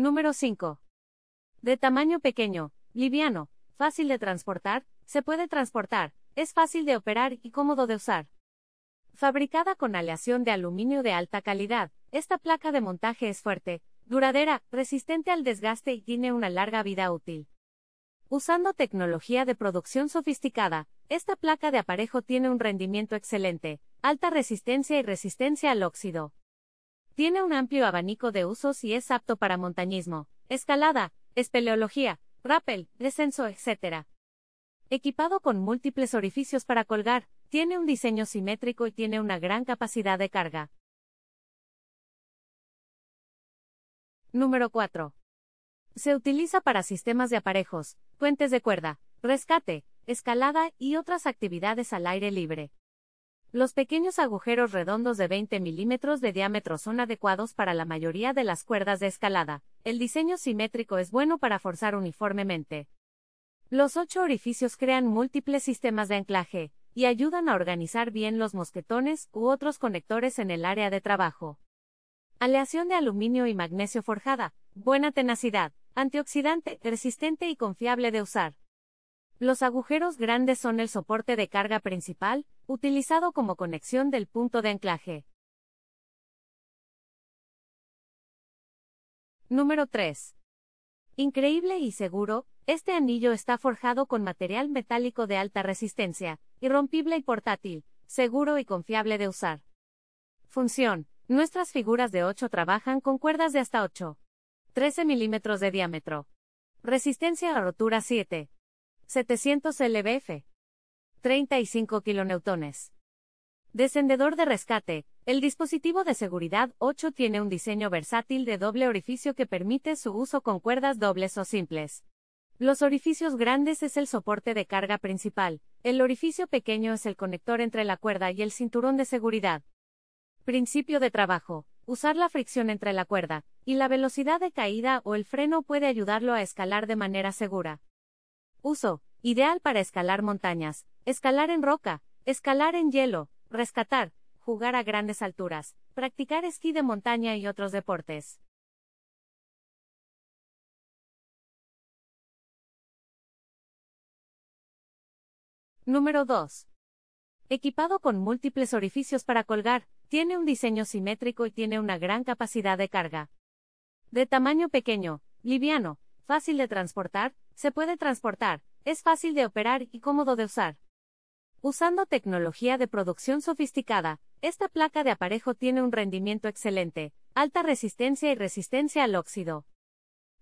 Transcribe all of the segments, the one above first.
Número 5. De tamaño pequeño, liviano, fácil de transportar, se puede transportar, es fácil de operar y cómodo de usar. Fabricada con aleación de aluminio de alta calidad, esta placa de montaje es fuerte, duradera, resistente al desgaste y tiene una larga vida útil. Usando tecnología de producción sofisticada, esta placa de aparejo tiene un rendimiento excelente, alta resistencia y resistencia al óxido. Tiene un amplio abanico de usos y es apto para montañismo, escalada, espeleología, rappel, descenso, etc. Equipado con múltiples orificios para colgar, tiene un diseño simétrico y tiene una gran capacidad de carga. Número 4. Se utiliza para sistemas de aparejos, puentes de cuerda, rescate, escalada y otras actividades al aire libre. Los pequeños agujeros redondos de 20 milímetros de diámetro son adecuados para la mayoría de las cuerdas de escalada. El diseño simétrico es bueno para forzar uniformemente. Los ocho orificios crean múltiples sistemas de anclaje, y ayudan a organizar bien los mosquetones u otros conectores en el área de trabajo. Aleación de aluminio y magnesio forjada, buena tenacidad, antioxidante, resistente y confiable de usar. Los agujeros grandes son el soporte de carga principal, utilizado como conexión del punto de anclaje. Número 3. Increíble y seguro, este anillo está forjado con material metálico de alta resistencia, irrompible y portátil, seguro y confiable de usar. Función. Nuestras figuras de 8 trabajan con cuerdas de hasta 8.13 13 milímetros de diámetro. Resistencia a rotura 7.700 LBF. 35 kilonewtones. Descendedor de rescate. El dispositivo de seguridad 8 tiene un diseño versátil de doble orificio que permite su uso con cuerdas dobles o simples. Los orificios grandes es el soporte de carga principal, el orificio pequeño es el conector entre la cuerda y el cinturón de seguridad. Principio de trabajo. Usar la fricción entre la cuerda y la velocidad de caída o el freno puede ayudarlo a escalar de manera segura. Uso. Ideal para escalar montañas, Escalar en roca, escalar en hielo, rescatar, jugar a grandes alturas, practicar esquí de montaña y otros deportes. Número 2. Equipado con múltiples orificios para colgar, tiene un diseño simétrico y tiene una gran capacidad de carga. De tamaño pequeño, liviano, fácil de transportar, se puede transportar, es fácil de operar y cómodo de usar. Usando tecnología de producción sofisticada, esta placa de aparejo tiene un rendimiento excelente, alta resistencia y resistencia al óxido.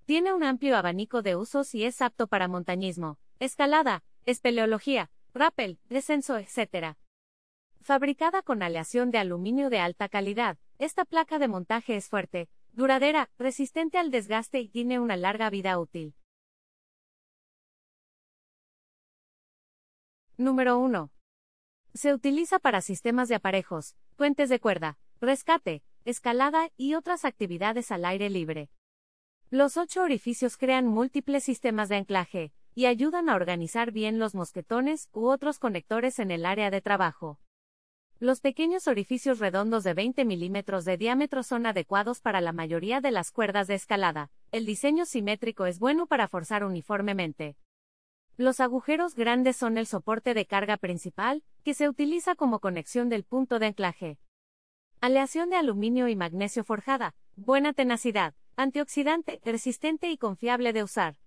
Tiene un amplio abanico de usos y es apto para montañismo, escalada, espeleología, rappel, descenso, etc. Fabricada con aleación de aluminio de alta calidad, esta placa de montaje es fuerte, duradera, resistente al desgaste y tiene una larga vida útil. Número 1. Se utiliza para sistemas de aparejos, puentes de cuerda, rescate, escalada y otras actividades al aire libre. Los ocho orificios crean múltiples sistemas de anclaje, y ayudan a organizar bien los mosquetones u otros conectores en el área de trabajo. Los pequeños orificios redondos de 20 milímetros de diámetro son adecuados para la mayoría de las cuerdas de escalada. El diseño simétrico es bueno para forzar uniformemente. Los agujeros grandes son el soporte de carga principal, que se utiliza como conexión del punto de anclaje. Aleación de aluminio y magnesio forjada, buena tenacidad, antioxidante, resistente y confiable de usar.